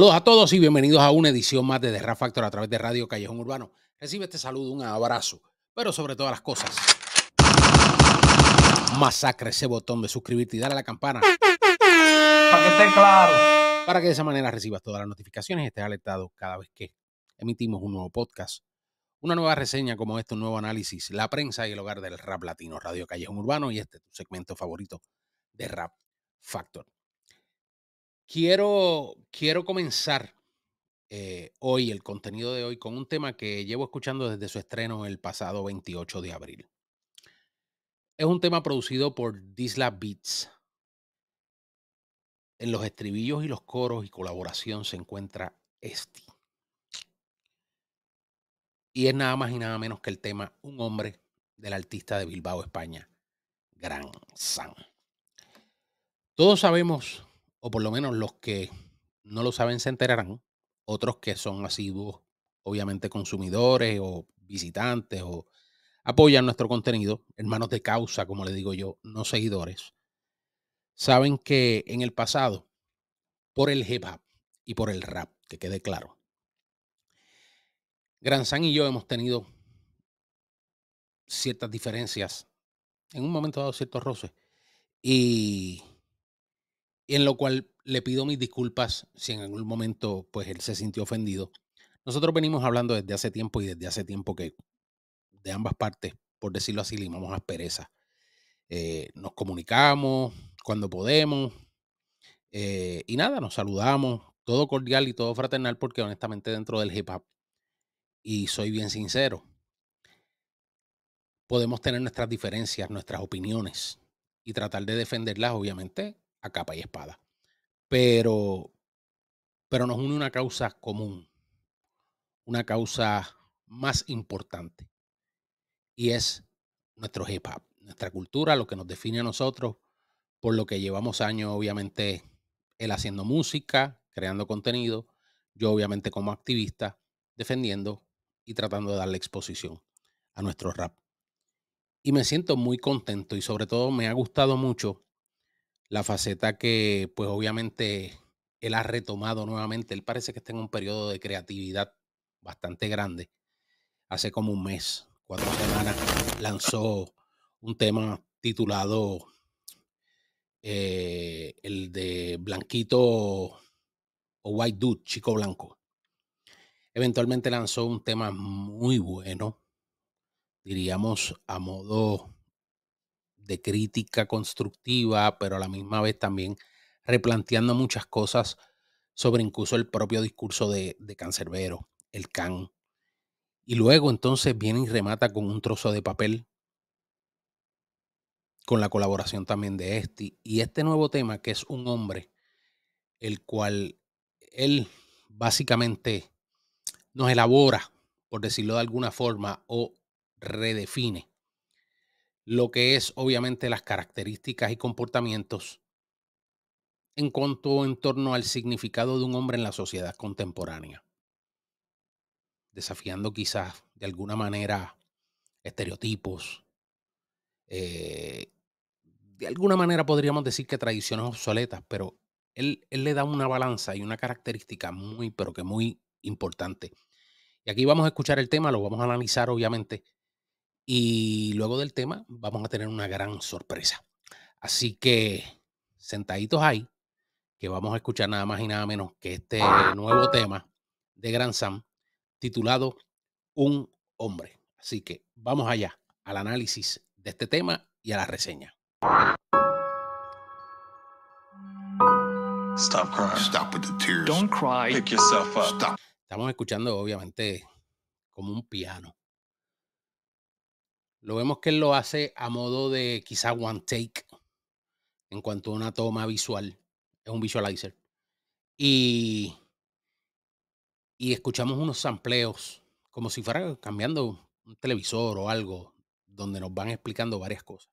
Saludos a todos y bienvenidos a una edición más de The Rap Factor a través de Radio Callejón Urbano. Recibe este saludo, un abrazo, pero sobre todas las cosas, masacre ese botón de suscribirte y dale a la campana. Para que esté claro. Para que de esa manera recibas todas las notificaciones y estés alertado cada vez que emitimos un nuevo podcast, una nueva reseña como este, un nuevo análisis, la prensa y el hogar del rap latino, Radio Callejón Urbano y este tu segmento favorito de Rap Factor. Quiero, quiero comenzar eh, hoy, el contenido de hoy, con un tema que llevo escuchando desde su estreno el pasado 28 de abril. Es un tema producido por Disla Beats. En los estribillos y los coros y colaboración se encuentra este. Y es nada más y nada menos que el tema Un hombre del artista de Bilbao, España, Gran San. Todos sabemos o por lo menos los que no lo saben se enterarán, otros que son asiduos, obviamente consumidores o visitantes o apoyan nuestro contenido, hermanos de causa, como le digo yo, no seguidores, saben que en el pasado, por el hip hop y por el rap, que quede claro, Gran San y yo hemos tenido ciertas diferencias, en un momento dado ciertos roces, y y en lo cual le pido mis disculpas si en algún momento pues él se sintió ofendido. Nosotros venimos hablando desde hace tiempo y desde hace tiempo que de ambas partes, por decirlo así, limamos aspereza. Eh, nos comunicamos cuando podemos eh, y nada, nos saludamos, todo cordial y todo fraternal porque honestamente dentro del hip hop, y soy bien sincero, podemos tener nuestras diferencias, nuestras opiniones y tratar de defenderlas obviamente a capa y espada. Pero, pero nos une una causa común, una causa más importante, y es nuestro hip hop, nuestra cultura, lo que nos define a nosotros, por lo que llevamos años, obviamente, él haciendo música, creando contenido, yo obviamente como activista, defendiendo y tratando de darle exposición a nuestro rap. Y me siento muy contento y sobre todo me ha gustado mucho la faceta que pues obviamente él ha retomado nuevamente. Él parece que está en un periodo de creatividad bastante grande. Hace como un mes, cuatro semanas, lanzó un tema titulado eh, el de Blanquito o White Dude, Chico Blanco. Eventualmente lanzó un tema muy bueno, diríamos a modo de crítica constructiva, pero a la misma vez también replanteando muchas cosas sobre incluso el propio discurso de, de Cancerbero, el can. Y luego entonces viene y remata con un trozo de papel, con la colaboración también de este. Y este nuevo tema, que es un hombre, el cual él básicamente nos elabora, por decirlo de alguna forma, o redefine lo que es obviamente las características y comportamientos en cuanto en torno al significado de un hombre en la sociedad contemporánea, desafiando quizás de alguna manera estereotipos. Eh, de alguna manera podríamos decir que tradiciones obsoletas, pero él, él le da una balanza y una característica muy, pero que muy importante. Y aquí vamos a escuchar el tema, lo vamos a analizar obviamente y luego del tema vamos a tener una gran sorpresa. Así que sentaditos ahí, que vamos a escuchar nada más y nada menos que este nuevo tema de Gran Sam titulado Un hombre. Así que vamos allá al análisis de este tema y a la reseña. Stop crying. Stop with the tears. Don't cry. Pick yourself up. Estamos escuchando obviamente como un piano lo vemos que él lo hace a modo de quizá one take en cuanto a una toma visual. Es un visualizer. Y, y escuchamos unos sampleos como si fuera cambiando un televisor o algo donde nos van explicando varias cosas.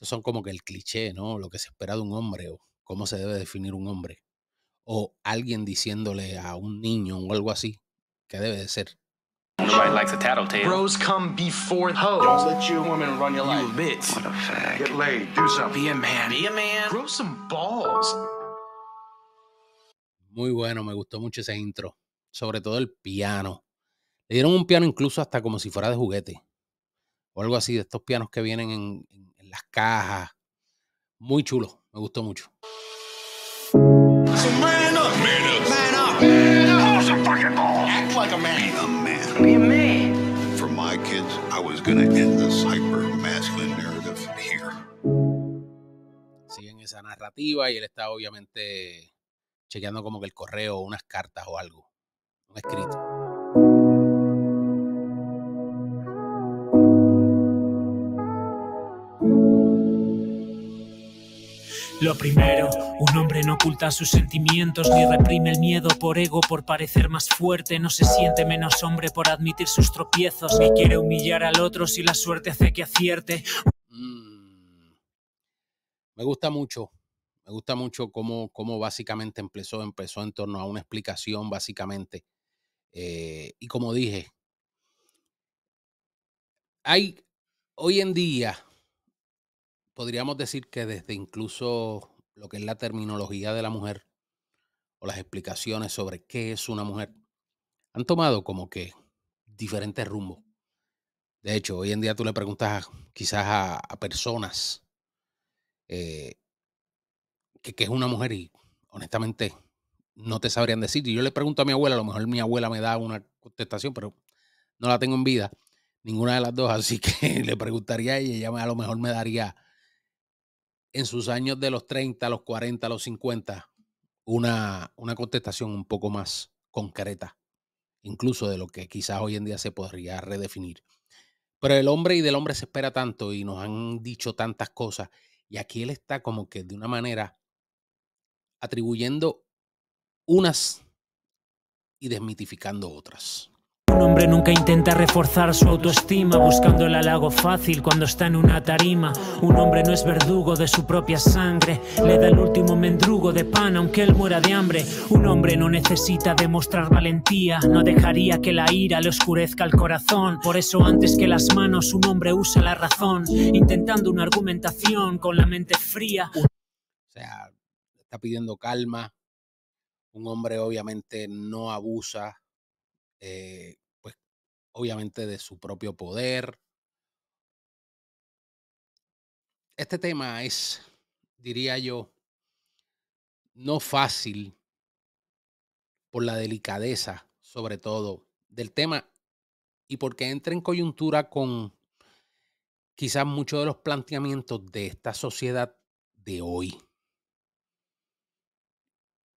Son como que el cliché, ¿no? Lo que se espera de un hombre o cómo se debe definir un hombre. O alguien diciéndole a un niño o algo así que debe de ser. Nobody likes a tattletale. Bros come before hoes. Don't let you women run your life. You bitch. What a fag. Get laid. Do something. Be a man. Be a man. Grow some balls. Muy bueno, me gustó mucho ese intro. Sobre todo el piano. Le dieron un piano incluso hasta como si fuera de juguete. O algo así, de estos pianos que vienen en, en, en las cajas. Muy chulo. Me gustó mucho. So man up. Man up. Man up. Man up. Man up man. Be a man. Be a man. For my kids, I was going to end this hyper masculine narrative here. Siguen esa narrativa y él está obviamente chequeando como que el correo, unas cartas o algo, un escrito. Lo primero, un hombre no oculta sus sentimientos ni reprime el miedo por ego, por parecer más fuerte, no se siente menos hombre por admitir sus tropiezos, ni quiere humillar al otro si la suerte hace que acierte. Mm. Me gusta mucho, me gusta mucho cómo, cómo, básicamente empezó, empezó en torno a una explicación básicamente. Eh, y como dije, hay hoy en día podríamos decir que desde incluso lo que es la terminología de la mujer o las explicaciones sobre qué es una mujer, han tomado como que diferentes rumbos. De hecho, hoy en día tú le preguntas quizás a, personas eh, qué que, es una mujer y honestamente no te sabrían decir. Y yo le pregunto a mi abuela, a lo mejor mi abuela me da una contestación, pero no la tengo en vida, ninguna de las dos, así que le preguntaría y ella a lo mejor me daría en sus años de los 30, los 40, los 50, una, una contestación un poco más concreta, incluso de lo que quizás hoy en día se podría redefinir. Pero el hombre y del hombre se espera tanto y nos han dicho tantas cosas. Y aquí él está como que de una manera atribuyendo unas y desmitificando otras. Un hombre nunca intenta reforzar su autoestima buscando el halago fácil cuando está en una tarima. Un hombre no es verdugo de su propia sangre, le da el último mendrugo de pan aunque él muera de hambre. Un hombre no necesita demostrar valentía, no dejaría que la ira le oscurezca el corazón. Por eso antes que las manos un hombre usa la razón, intentando una argumentación con la mente fría. O sea, está pidiendo calma. Un hombre obviamente no abusa. Eh, obviamente de su propio poder. Este tema es, diría yo, no fácil por la delicadeza, sobre todo, del tema y porque entra en coyuntura con quizás muchos de los planteamientos de esta sociedad de hoy.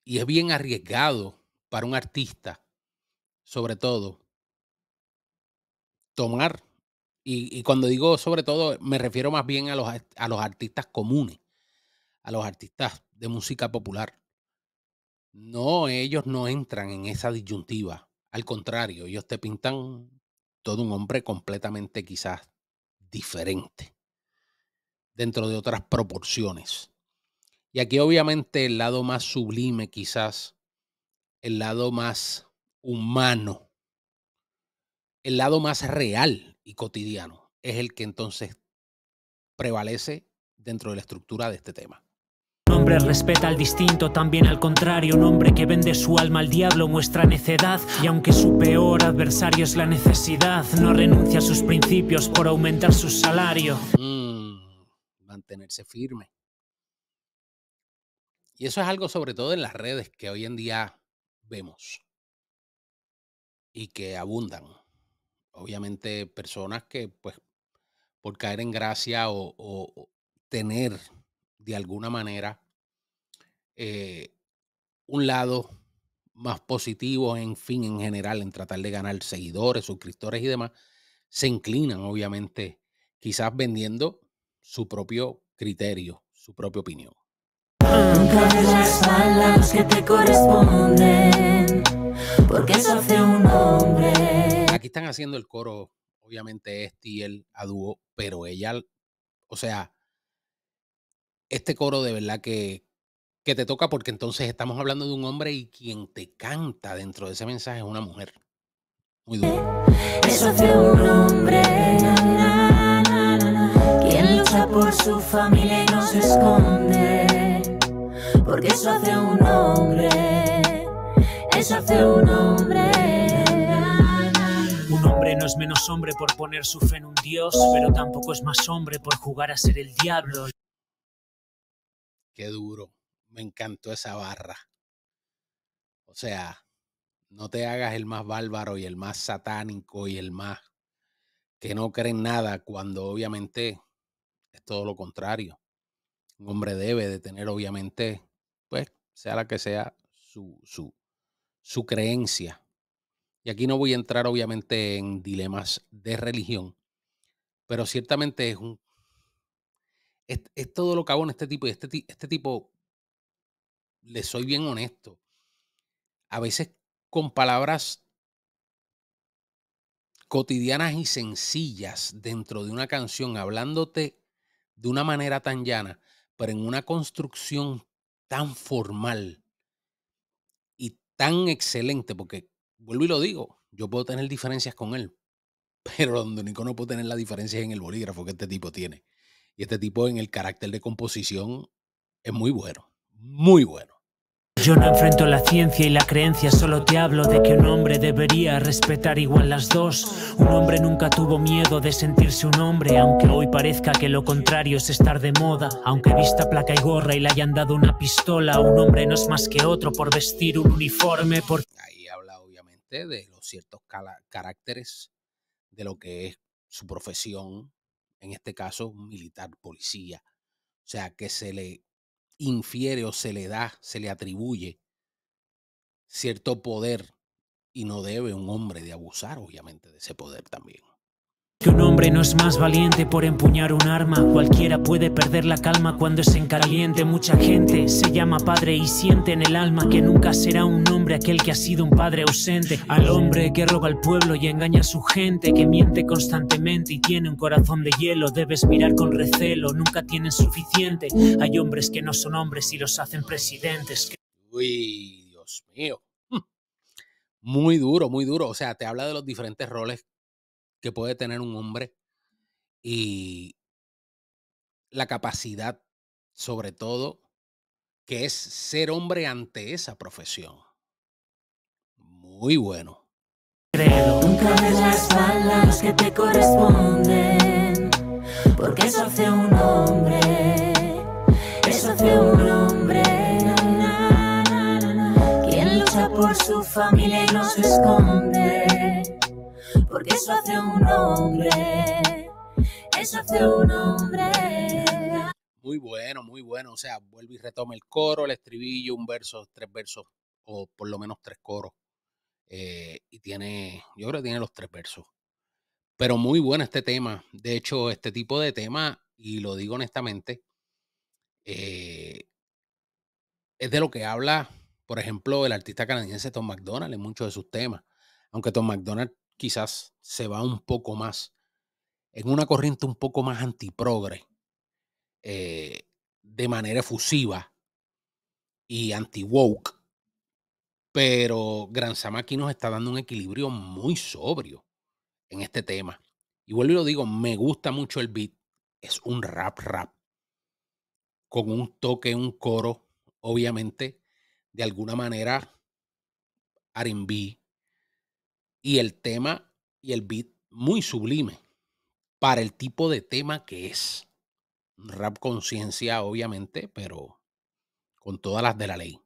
Y es bien arriesgado para un artista, sobre todo, tomar, y, cuando digo sobre todo, me refiero más bien a los, a los artistas comunes, a los artistas de música popular. No, ellos no entran en esa disyuntiva. Al contrario, ellos te pintan todo un hombre completamente quizás diferente dentro de otras proporciones. Y aquí obviamente el lado más sublime, quizás el lado más humano el lado más real y cotidiano es el que entonces prevalece dentro de la estructura de este tema. Un hombre respeta al distinto, también al contrario. Un hombre que vende su alma al diablo muestra necedad. Y aunque su peor adversario es la necesidad, no renuncia a sus principios por aumentar su salario. Mm, mantenerse firme. Y eso es algo sobre todo en las redes que hoy en día vemos y que abundan obviamente personas que pues por caer en gracia o, tener de alguna manera eh, un lado más positivo, en fin, en general, en tratar de ganar seguidores, suscriptores y demás, se inclinan, obviamente, quizás vendiendo su propio criterio, su propia opinión. que te corresponden, porque hace un hombre aquí están haciendo el coro, obviamente este y el a dúo, pero ella, o sea, este coro de verdad que, te toca porque entonces estamos hablando de un hombre y quien te canta dentro de ese mensaje es una mujer. Muy duro. Eso hace un hombre. quien lucha por su familia y no se esconde. Porque eso hace un hombre. Eso hace un hombre no es menos hombre por poner su fe en un dios, pero tampoco es más hombre por jugar a ser el diablo. Qué duro. Me encantó esa barra. O sea, no te hagas el más bárbaro y el más satánico y el más que no creen nada cuando obviamente es todo lo contrario. Un hombre debe de tener obviamente, pues, sea la que sea, su, su, su creencia. Y aquí no voy a entrar obviamente en dilemas de religión, pero ciertamente es un... Es, todo lo en este tipo. Y este, este tipo, le soy bien honesto, a veces con palabras cotidianas y sencillas dentro de una canción, hablándote de una manera tan llana, pero en una construcción tan formal y tan excelente, porque vuelvo y lo digo, yo puedo tener diferencias con él, pero donde único no puedo tener la diferencia es en el bolígrafo que este tipo tiene. Y este tipo en el carácter de composición es muy bueno, muy bueno. Yo no enfrento la ciencia y la creencia, solo te hablo de que un hombre debería respetar igual las dos. Un hombre nunca tuvo miedo de sentirse un hombre, aunque hoy parezca que lo contrario es estar de moda. Aunque vista placa y gorra y le hayan dado una pistola, un hombre no es más que otro por vestir un uniforme. Por de los ciertos caracteres de lo que es su profesión, en este caso militar, policía. O sea, que se le infiere o se le da, se le atribuye cierto poder y no debe un hombre de abusar, obviamente, de ese poder también. Que un hombre no es más valiente por empuñar un arma. Cualquiera puede perder la calma cuando es encaliente Mucha gente se llama padre y siente en el alma que nunca será un hombre aquel que ha sido un padre ausente. Al hombre que roba al pueblo y engaña a su gente, que miente constantemente y tiene un corazón de hielo. Debes mirar con recelo, nunca tienen suficiente. Hay hombres que no son hombres y los hacen presidentes. Uy, Dios mío. Hmm. Muy duro, muy duro. O sea, te habla de los diferentes roles que puede tener un hombre y la capacidad, sobre todo, que es ser hombre ante esa profesión. Muy bueno. Nunca des la espalda a los que te corresponden, porque eso hace un hombre, eso hace un hombre. Quien lucha por su familia y no se esconde. Eso hace un hombre. Eso hace un hombre. Muy bueno, muy bueno. O sea, vuelvo y retoma el coro, el estribillo, un verso, tres versos, o por lo menos tres coros. Eh, y tiene, yo creo que tiene los tres versos. Pero muy bueno este tema. De hecho, este tipo de tema, y lo digo honestamente, eh, es de lo que habla, por ejemplo, el artista canadiense Tom McDonald en muchos de sus temas. Aunque Tom McDonald quizás se va un poco más en una corriente un poco más antiprogre, progre eh, de manera efusiva y anti-woke. Pero Gran aquí nos está dando un equilibrio muy sobrio en este tema. Y vuelvo y lo digo, me gusta mucho el beat. Es un rap rap. Con un toque, un coro, obviamente, de alguna manera, RB, y el tema y el beat muy sublime para el tipo de tema que es. Rap conciencia, obviamente, pero con todas las de la ley.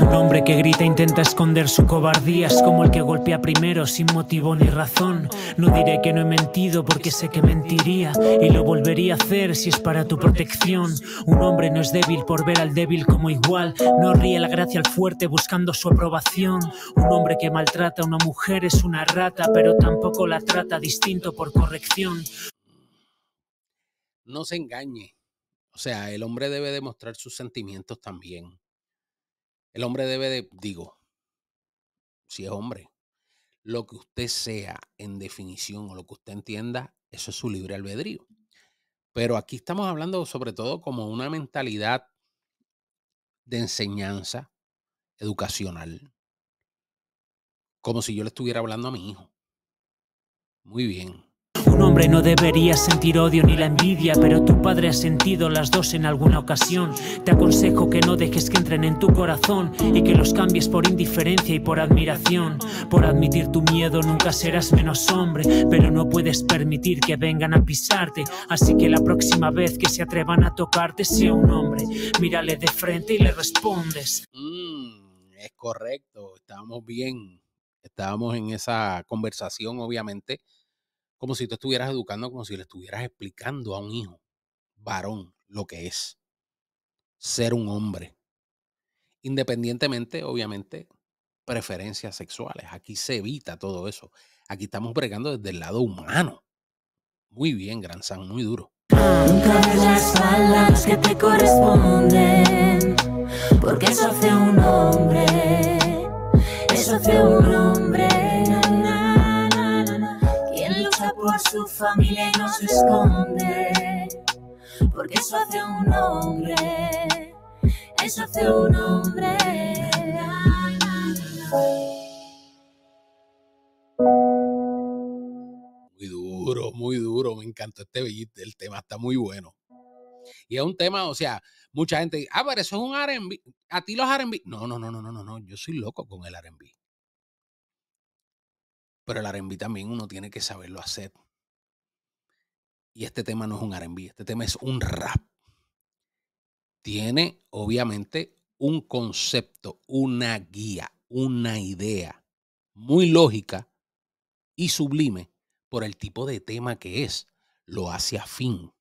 Un hombre que grita intenta esconder su cobardía, es como el que golpea primero sin motivo ni razón. No diré que no he mentido porque sé que mentiría y lo volvería a hacer si es para tu protección. Un hombre no es débil por ver al débil como igual, no ríe la gracia al fuerte buscando su aprobación. Un hombre que maltrata a una mujer es una rata, pero tampoco la trata distinto por corrección. No se engañe. O sea, el hombre debe demostrar sus sentimientos también. El hombre debe de, digo, si es hombre, lo que usted sea en definición o lo que usted entienda, eso es su libre albedrío. Pero aquí estamos hablando sobre todo como una mentalidad de enseñanza educacional. Como si yo le estuviera hablando a mi hijo. Muy bien. Un hombre no debería sentir odio ni la envidia, pero tu padre ha sentido las dos en alguna ocasión. Te aconsejo que no dejes que entren en tu corazón y que los cambies por indiferencia y por admiración. Por admitir tu miedo nunca serás menos hombre, pero no puedes permitir que vengan a pisarte. Así que la próxima vez que se atrevan a tocarte, sea un hombre. Mírale de frente y le respondes. Mm, es correcto, estamos bien. Estábamos en esa conversación, obviamente como si tú estuvieras educando, como si le estuvieras explicando a un hijo varón lo que es ser un hombre. Independientemente, obviamente, preferencias sexuales. Aquí se evita todo eso. Aquí estamos bregando desde el lado humano. Muy bien, Gran San, muy duro. que te porque eso hace un hombre, eso hace un su familia y no se esconde, porque eso hace un hombre, eso hace un hombre. Muy duro, muy duro, me encantó este billete, el tema está muy bueno. Y es un tema, o sea, mucha gente dice, ah, eso es un R&B, a ti los R&B, no, no, no, no, no, no, yo soy loco con el R&B. Pero el R&B también uno tiene que saberlo hacer. Y este tema no es un R&B, este tema es un rap. Tiene obviamente un concepto, una guía, una idea muy lógica y sublime por el tipo de tema que es. Lo hace afín.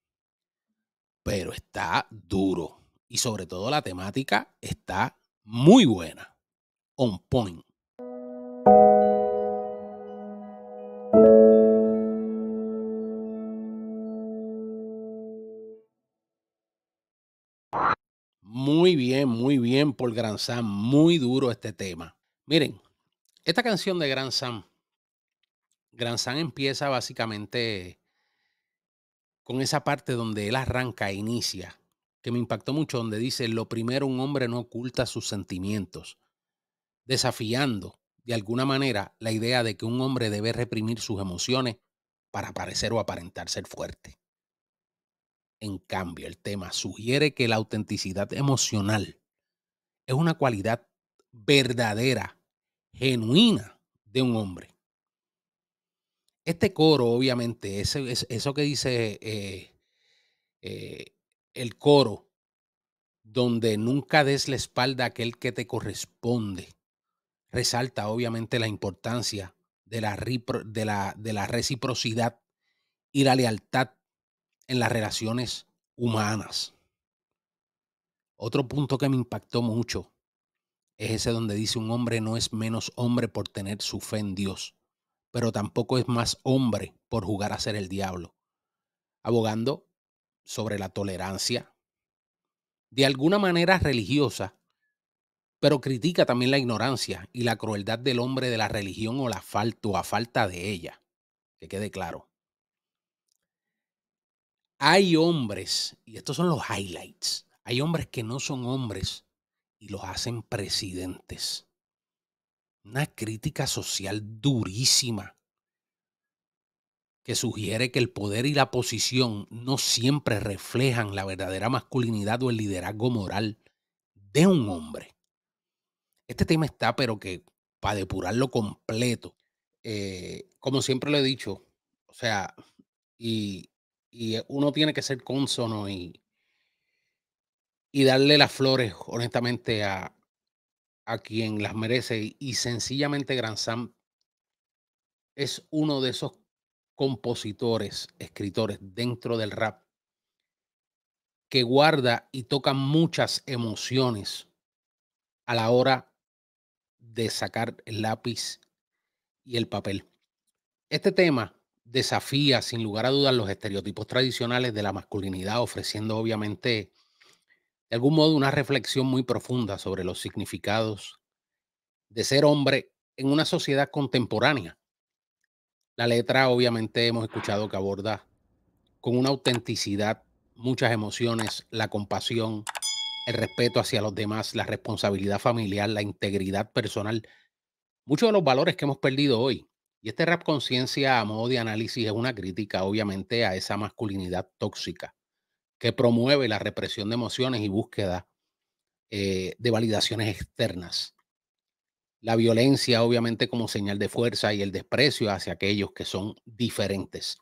Pero está duro. Y sobre todo la temática está muy buena. On point. muy bien por Gran Sam. Muy duro este tema. Miren, esta canción de Gran Sam. Gran Sam empieza básicamente con esa parte donde él arranca e inicia, que me impactó mucho, donde dice, lo primero un hombre no oculta sus sentimientos, desafiando de alguna manera la idea de que un hombre debe reprimir sus emociones para parecer o aparentar ser fuerte. En cambio, el tema sugiere que la autenticidad emocional es una cualidad verdadera, genuina de un hombre. Este coro, obviamente, ese, eso que dice eh, eh, el coro, donde nunca des la espalda a aquel que te corresponde, resalta obviamente la importancia de la, de la reciprocidad y la lealtad en las relaciones humanas. Otro punto que me impactó mucho es ese donde dice un hombre no es menos hombre por tener su fe en Dios, pero tampoco es más hombre por jugar a ser el diablo, abogando sobre la tolerancia, de alguna manera religiosa, pero critica también la ignorancia y la crueldad del hombre de la religión o la falta a falta de ella, que quede claro. Hay hombres, y estos son los highlights, hay hombres que no son hombres y los hacen presidentes. Una crítica social durísima que sugiere que el poder y la posición no siempre reflejan la verdadera masculinidad o el liderazgo moral de un hombre. Este tema está, pero que para depurarlo completo, eh, como siempre lo he dicho, o sea, y y eh, uno tiene que ser consono y, y darle las flores, honestamente, a, quien las merece. Y sencillamente Gran Sam es uno de esos compositores, escritores dentro del rap que guarda y toca muchas emociones a la hora de sacar el lápiz y el papel. Este tema desafía sin lugar a dudas los estereotipos tradicionales de la masculinidad, ofreciendo obviamente de algún modo una reflexión muy profunda sobre los significados de ser hombre en una sociedad contemporánea. La letra obviamente hemos escuchado que aborda con una autenticidad muchas emociones, la compasión, el respeto hacia los demás, la responsabilidad familiar, la integridad personal, muchos de los valores que hemos perdido hoy y este rap conciencia a modo de análisis es una crítica obviamente a esa masculinidad tóxica que promueve la represión de emociones y búsqueda eh, de validaciones externas. La violencia obviamente como señal de fuerza y el desprecio hacia aquellos que son diferentes.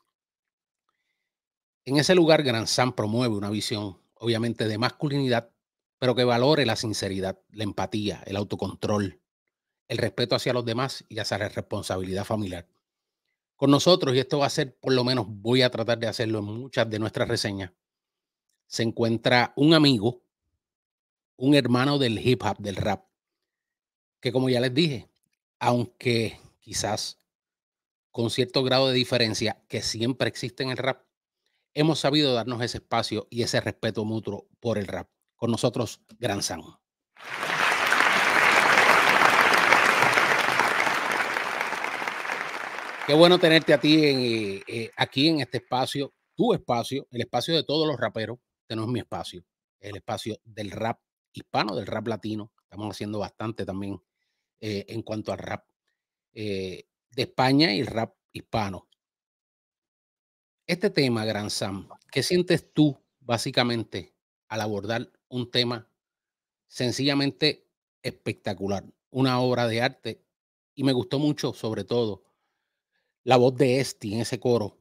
En ese lugar, Gran Sam promueve una visión obviamente de masculinidad, pero que valore la sinceridad, la empatía, el autocontrol, el respeto hacia los demás y hacia la responsabilidad familiar. Con nosotros, y esto va a ser, por lo menos voy a tratar de hacerlo en muchas de nuestras reseñas, se encuentra un amigo, un hermano del hip hop, del rap, que como ya les dije, aunque quizás con cierto grado de diferencia que siempre existe en el rap, hemos sabido darnos ese espacio y ese respeto mutuo por el rap. Con nosotros, Gran San. Qué bueno tenerte a ti eh, eh, aquí en este espacio, tu espacio, el espacio de todos los raperos. que no es mi espacio, el espacio del rap hispano, del rap latino. Estamos haciendo bastante también eh, en cuanto al rap de España y rap hispano. Este tema, Gran Sam, ¿qué sientes tú básicamente al abordar un tema sencillamente espectacular, una obra de arte? Y me gustó mucho, sobre todo, la voz de Esti en ese coro,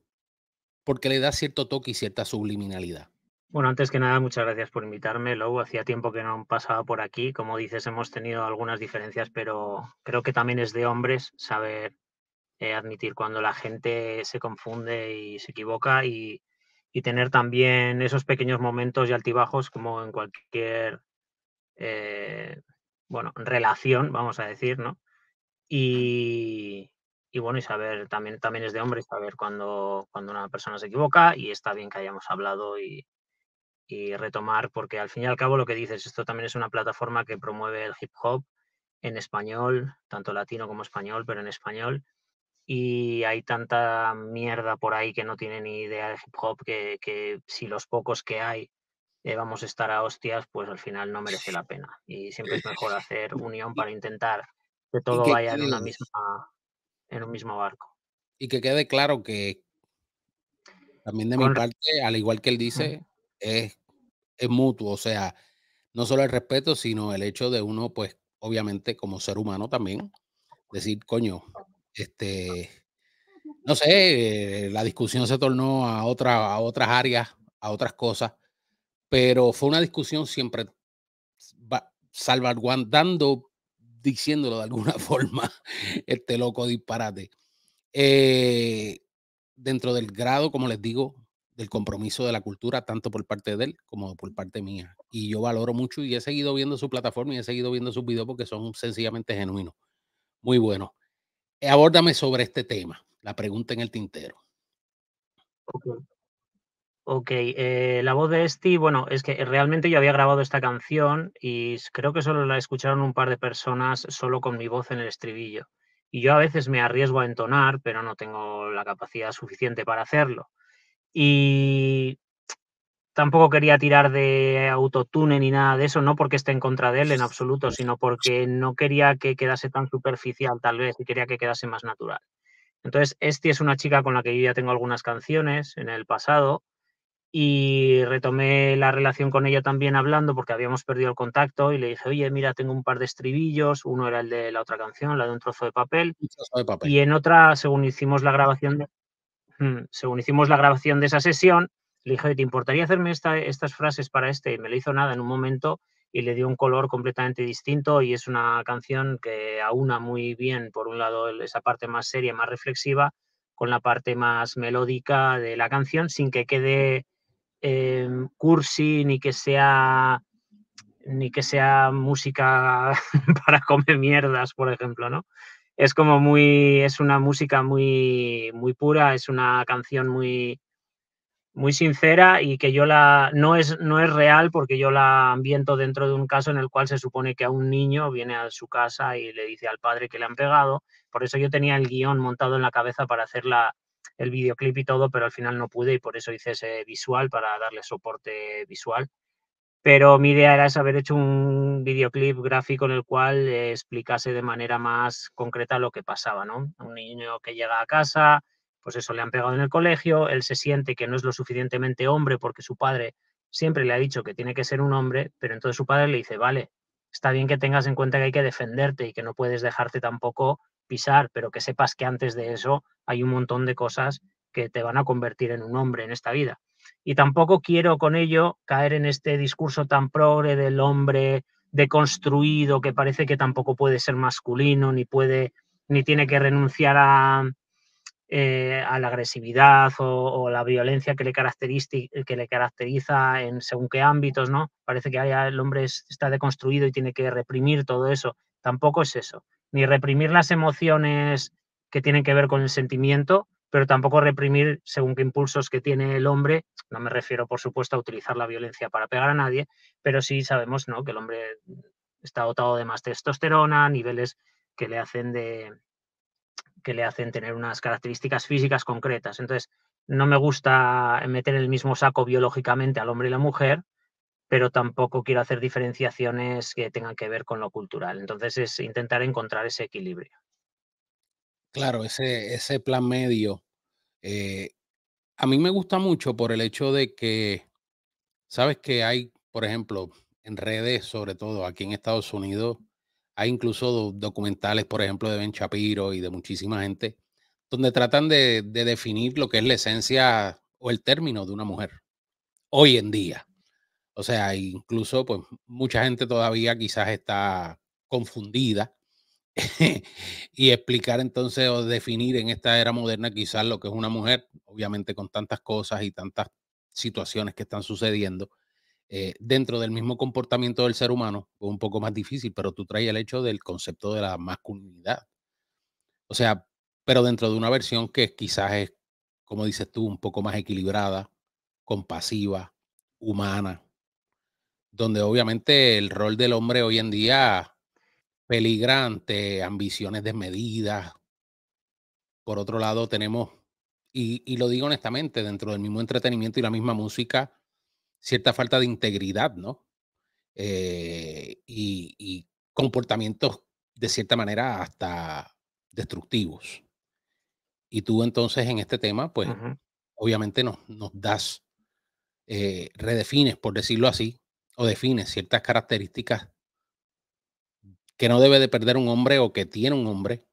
porque le da cierto toque y cierta subliminalidad. Bueno, antes que nada, muchas gracias por invitarme, Lou. Hacía tiempo que no pasaba por aquí. Como dices, hemos tenido algunas diferencias, pero creo que también es de hombres saber eh, admitir cuando la gente se confunde y se equivoca y, tener también esos pequeños momentos y altibajos como en cualquier eh, bueno, relación, vamos a decir, ¿no? Y, y bueno, y saber, también, también es de hombre saber cuando, cuando una persona se equivoca y está bien que hayamos hablado y, retomar, porque al fin y al cabo lo que dices, esto también es una plataforma que promueve el hip hop en español, tanto latino como español, pero en español. Y hay tanta mierda por ahí que no tiene ni idea de hip hop que, si los pocos que hay eh, vamos a estar a hostias, pues al final no merece la pena. Y siempre es eh, mejor hacer unión para intentar que todo vaya en una misma en un mismo barco. Y que quede claro que también de mi parte, al igual que él dice, es, mutuo, o sea, no solo el respeto, sino el hecho de uno, pues, obviamente, como ser humano también, decir, coño, este, no sé, la discusión se tornó a, otra, a otras áreas, a otras cosas, pero fue una discusión siempre salvaguardando diciéndolo de alguna forma, este loco disparate. Eh, dentro del grado, como les digo, del compromiso de la cultura, tanto por parte de él como por parte mía. Y yo valoro mucho y he seguido viendo su plataforma y he seguido viendo sus videos porque son sencillamente genuinos. Muy bueno, Abórdame sobre este tema, la pregunta en el tintero. Ok, eh, la voz de Esti, bueno, es que realmente yo había grabado esta canción y creo que solo la escucharon un par de personas solo con mi voz en el estribillo. Y yo a veces me arriesgo a entonar, pero no tengo la capacidad suficiente para hacerlo. Y tampoco quería tirar de autotune ni nada de eso, no porque esté en contra de él en absoluto, sino porque no quería que quedase tan superficial tal vez y quería que quedase más natural. Entonces, Esti es una chica con la que yo ya tengo algunas canciones en el pasado y retomé la relación con ella también hablando porque habíamos perdido el contacto y le dije, oye, mira, tengo un par de estribillos, uno era el de la otra canción, la de un trozo de papel, y en otra, según hicimos la grabación de, mm, según hicimos la grabación de esa sesión, le dije, ¿te importaría hacerme estas frases para este? Y me lo hizo nada en un momento y le dio un color completamente distinto y es una canción que aúna muy bien, por un lado, esa parte más seria, más reflexiva, con la parte más melódica de la canción, sin que quede Em, cursi, ni que sea ni que sea música para comer mierdas, por ejemplo, ¿no? Es como muy, es una música muy, muy pura, es una canción muy, muy sincera y que yo la, no es, no es real porque yo la ambiento dentro de un caso en el cual se supone que a un niño viene a su casa y le dice al padre que le han pegado, por eso yo tenía el guión montado en la cabeza para hacerla el videoclip y todo, pero al final no pude y por eso hice ese visual para darle soporte visual. Pero mi idea era es haber hecho un videoclip gráfico en el cual explicase de manera más concreta lo que pasaba, ¿no? Un niño que llega a casa, pues eso, le han pegado en el colegio, él se siente que no es lo suficientemente hombre porque su padre siempre le ha dicho que tiene que ser un hombre, pero entonces su padre le dice, vale, está bien que tengas en cuenta que hay que defenderte y que no puedes dejarte tampoco pisar, pero que sepas que antes de eso hay un montón de cosas que te van a convertir en un hombre en esta vida. Y tampoco quiero con ello caer en este discurso tan progre del hombre deconstruido que parece que tampoco puede ser masculino, ni puede, ni tiene que renunciar a, eh, la agresividad o, la violencia que le, caracteriza, que le caracteriza en según qué ámbitos, ¿no? Parece que el hombre está deconstruido y tiene que reprimir todo eso. Tampoco es eso ni reprimir las emociones que tienen que ver con el sentimiento, pero tampoco reprimir según qué impulsos que tiene el hombre. No me refiero, por supuesto, a utilizar la violencia para pegar a nadie, pero sí sabemos ¿no? que el hombre está dotado de más testosterona, niveles que le hacen de que le hacen tener unas características físicas concretas. Entonces, no me gusta meter el mismo saco biológicamente al hombre y la mujer, pero tampoco quiero hacer diferenciaciones que tengan que ver con lo cultural. Entonces es intentar encontrar ese equilibrio. Claro, ese, ese plan medio. Eh, a mí me gusta mucho por el hecho de que, sabes que hay, por ejemplo, en redes, sobre todo aquí en Estados Unidos, hay incluso documentales, por ejemplo, de Ben Shapiro y de muchísima gente, donde tratan de definir lo que es la esencia o el término de una mujer hoy en día. O sea, incluso pues mucha gente todavía quizás está confundida y explicar entonces o definir en esta era moderna quizás lo que es una mujer, obviamente con tantas cosas y tantas situaciones que están sucediendo eh, dentro del mismo comportamiento del ser humano, es pues, un poco más difícil, pero tú traes el hecho del concepto de la masculinidad. O sea, pero dentro de una versión que quizás es, como dices tú, un poco más equilibrada, compasiva, humana, donde obviamente el rol del hombre hoy en día peligrante, ambiciones desmedidas. Por otro lado, tenemos, y, lo digo honestamente, dentro del mismo entretenimiento y la misma música, cierta falta de integridad, ¿no? Eh, y, comportamientos de cierta manera hasta destructivos. Y tú entonces en este tema, pues obviamente nos, nos das, eh, redefines, por decirlo así, o define ciertas características que no debe de perder un hombre o que tiene un hombre,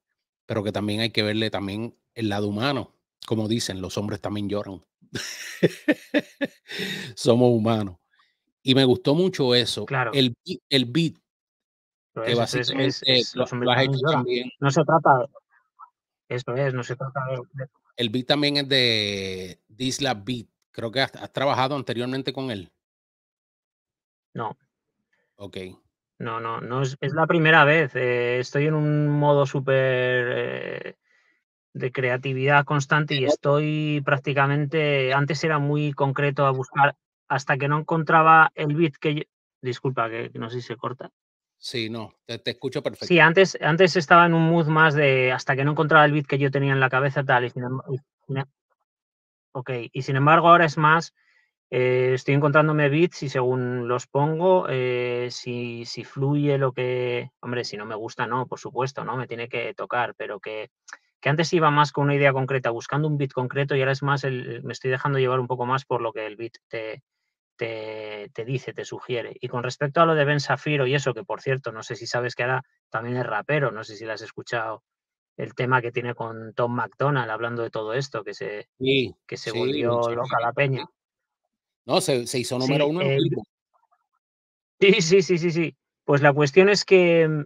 pero que también hay que verle también el lado humano. Como dicen, los hombres también lloran. Somos humanos. Y me gustó mucho eso. Claro. El, el beat. que es, No se trata. Eso es, no se trata de. El beat también es de Disla Beat. Creo que has trabajado anteriormente con él. No. Ok. No, no, no es, la primera vez. Eh, estoy en un modo súper eh, de creatividad constante y estoy prácticamente. Antes era muy concreto a buscar hasta que no encontraba el bit que yo. Disculpa, que, no sé si se corta. Sí, no, te, escucho perfecto. Sí, antes, antes estaba en un mood más de hasta que no encontraba el bit que yo tenía en la cabeza, tal. Em, ok, y sin embargo, ahora es más eh, estoy encontrándome bits y según los pongo, eh, si, si, fluye lo que... Hombre, si no me gusta, no, por supuesto, ¿no? Me tiene que tocar, pero que, antes iba más con una idea concreta, buscando un bit concreto y ahora es más, el, me estoy dejando llevar un poco más por lo que el beat te, te, dice, te sugiere. Y con respecto a lo de Ben Safiro y eso, que por cierto, no sé si sabes que ahora también es rapero, no sé si lo has escuchado el tema que tiene con Tom McDonald hablando de todo esto, que se, que se volvió loca la peña. ¿no? Se, hizo número uno. sí, sí, sí, sí, sí. Pues la cuestión es que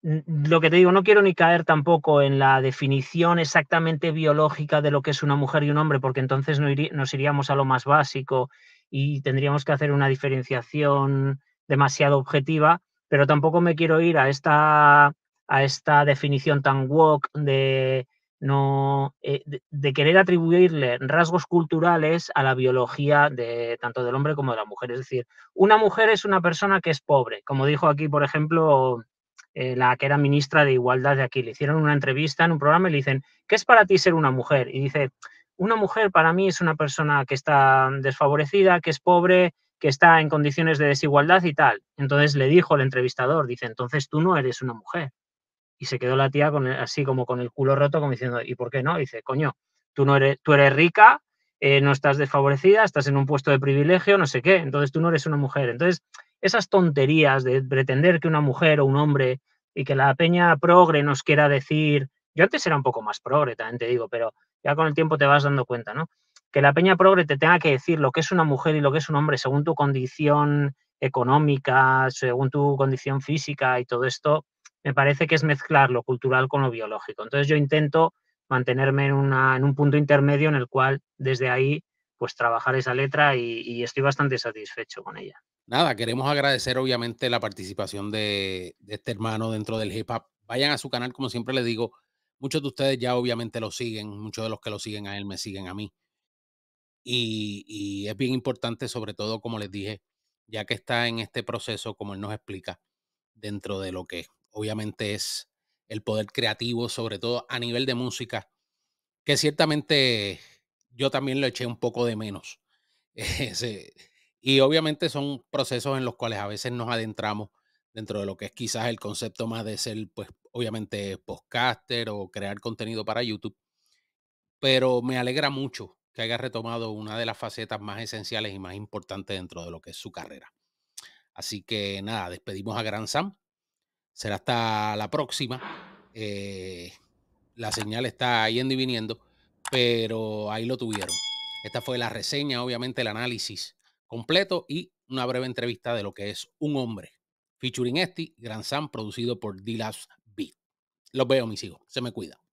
lo que te digo, no quiero ni caer tampoco en la definición exactamente biológica de lo que es una mujer y un hombre, porque entonces nos iríamos a lo más básico y tendríamos que hacer una diferenciación demasiado objetiva, pero tampoco me quiero ir a esta, a esta definición tan woke de no, eh, de, querer atribuirle rasgos culturales a la biología de tanto del hombre como de la mujer. Es decir, una mujer es una persona que es pobre, como dijo aquí, por ejemplo, eh, la que era ministra de Igualdad de aquí. Le hicieron una entrevista en un programa y le dicen, ¿qué es para ti ser una mujer? Y dice, una mujer para mí es una persona que está desfavorecida, que es pobre, que está en condiciones de desigualdad y tal. Entonces le dijo el entrevistador, dice, entonces tú no eres una mujer. Y se quedó la tía con e, así como con el culo roto, como diciendo, ¿y por qué no? dice, coño, tú, no eres, tú eres rica, eh, no estás desfavorecida, estás en un puesto de privilegio, no sé qué, entonces tú no eres una mujer. Entonces, esas tonterías de pretender que una mujer o un hombre y que la peña progre nos quiera decir, yo antes era un poco más progre, también te digo, pero ya con el tiempo te vas dando cuenta, ¿no? Que la peña progre te tenga que decir lo que es una mujer y lo que es un hombre según tu condición económica, según tu condición física y todo esto, me parece que es mezclar lo cultural con lo biológico. Entonces yo intento mantenerme en, un punto intermedio en el cual desde ahí pues trabajar esa letra y, estoy bastante satisfecho con ella. Nada, queremos agradecer obviamente la participación de, este hermano dentro del hip hop. Vayan a su canal, como siempre les digo, muchos de ustedes ya obviamente lo siguen, muchos de los que lo siguen a él me siguen a mí. Y, es bien importante, sobre todo, como les dije, ya que está en este proceso, como él nos explica, dentro de lo que es obviamente es el poder creativo, sobre todo a nivel de música, que ciertamente yo también lo eché un poco de menos. y obviamente son procesos en los cuales a veces nos adentramos dentro de lo que es quizás el concepto más de ser, pues, obviamente, podcaster o crear contenido para YouTube. Pero me alegra mucho que haya retomado una de las facetas más esenciales y más importantes dentro de lo que es su carrera. Así que nada, despedimos a Gran Sam Será hasta la próxima. Eh, la señal está ahí y viniendo, pero ahí lo tuvieron. Esta fue la reseña, obviamente el análisis completo y una breve entrevista de lo que es un hombre. Featuring este, Gran Sam, producido por d Beat. Los veo, mis hijos. Se me cuida.